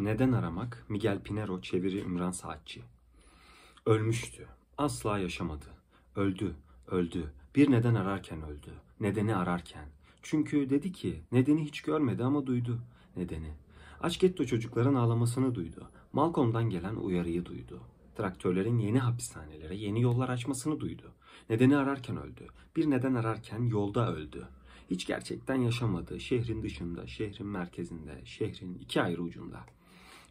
Neden Aramak? Miguel Pinero çeviri Ümran Saatçi. Ölmüştü. Asla yaşamadı. Öldü. Öldü. Bir neden ararken öldü. Nedeni ararken. Çünkü dedi ki nedeni hiç görmedi ama duydu nedeni. Aç getto çocukların ağlamasını duydu. Malcolm'dan gelen uyarıyı duydu. Traktörlerin yeni hapishanelere yeni yollar açmasını duydu. Nedeni ararken öldü. Bir neden ararken yolda öldü. Hiç gerçekten yaşamadı. Şehrin dışında, şehrin merkezinde, şehrin iki ayrı ucunda.''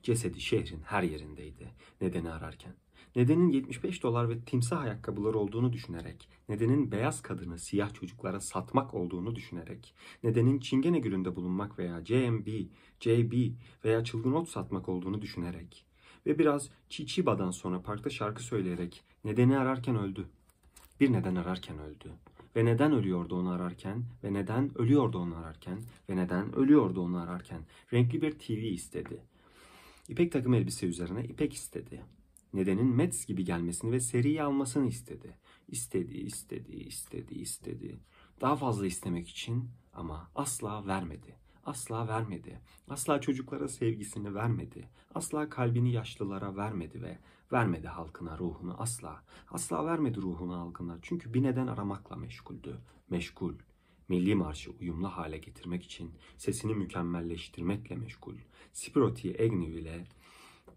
Cesedi şehrin her yerindeydi nedeni ararken. Nedenin 75 dolar ve timsah ayakkabıları olduğunu düşünerek, nedenin beyaz kadını siyah çocuklara satmak olduğunu düşünerek, nedenin çingene gülünde bulunmak veya JMB, JB veya çılgın ot satmak olduğunu düşünerek ve biraz Çiçi Chichiba'dan sonra parkta şarkı söyleyerek nedeni ararken öldü. Bir neden ararken öldü ve neden ölüyordu onu ararken ve neden ölüyordu onu ararken ve neden ölüyordu onu ararken renkli bir TV istedi İpek takım elbise üzerine ipek istedi. Nedenin Mets gibi gelmesini ve seriyi almasını istedi. İstedi, istedi, istedi, istedi. Daha fazla istemek için ama asla vermedi. Asla vermedi. Asla çocuklara sevgisini vermedi. Asla kalbini yaşlılara vermedi ve vermedi halkına ruhunu asla. Asla vermedi ruhunu halkına. Çünkü bir neden aramakla meşguldü. Meşgul milli marşı uyumlu hale getirmek için sesini mükemmelleştirmekle meşgul. Spiroti Agnew ile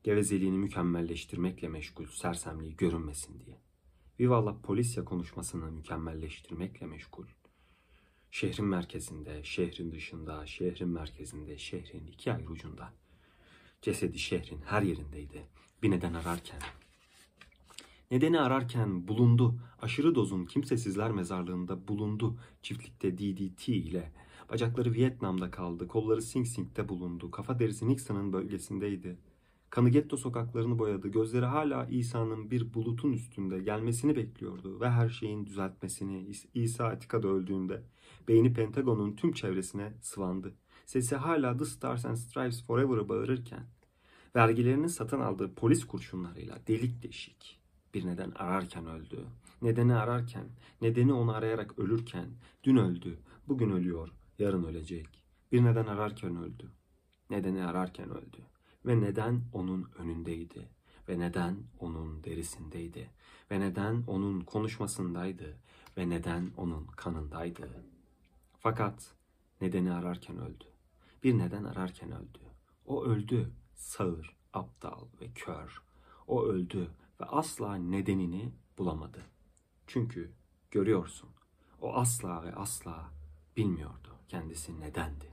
gevezeliğini mükemmelleştirmekle meşgul sersemliği görünmesin diye. Vivala Polisya konuşmasını mükemmelleştirmekle meşgul. Şehrin merkezinde, şehrin dışında, şehrin merkezinde, şehrin iki ayrı ucunda. Cesedi şehrin her yerindeydi. Bir neden ararken Nedeni ararken bulundu. Aşırı dozun kimsesizler mezarlığında bulundu. Çiftlikte DDT ile. Bacakları Vietnam'da kaldı. Kolları Sing Sing'de bulundu. Kafa derisi Nixon'ın bölgesindeydi. Kanı getto sokaklarını boyadı. Gözleri hala İsa'nın bir bulutun üstünde gelmesini bekliyordu ve her şeyin düzeltmesini İsa Atika'da öldüğünde. Beyni Pentagon'un tüm çevresine sıvandı. Sesi hala The Stars and Stripes Forever'ı bağırırken vergilerini satın aldığı polis kurşunlarıyla delik deşik bir neden ararken öldü. Nedeni ararken, nedeni onu arayarak ölürken, dün öldü, bugün ölüyor, yarın ölecek. Bir neden ararken öldü. Nedeni ararken öldü. Ve neden onun önündeydi. Ve neden onun derisindeydi. Ve neden onun konuşmasındaydı. Ve neden onun kanındaydı. Fakat nedeni ararken öldü. Bir neden ararken öldü. O öldü sağır, aptal ve kör. O öldü ve asla nedenini bulamadı. Çünkü görüyorsun o asla ve asla bilmiyordu kendisi nedendi.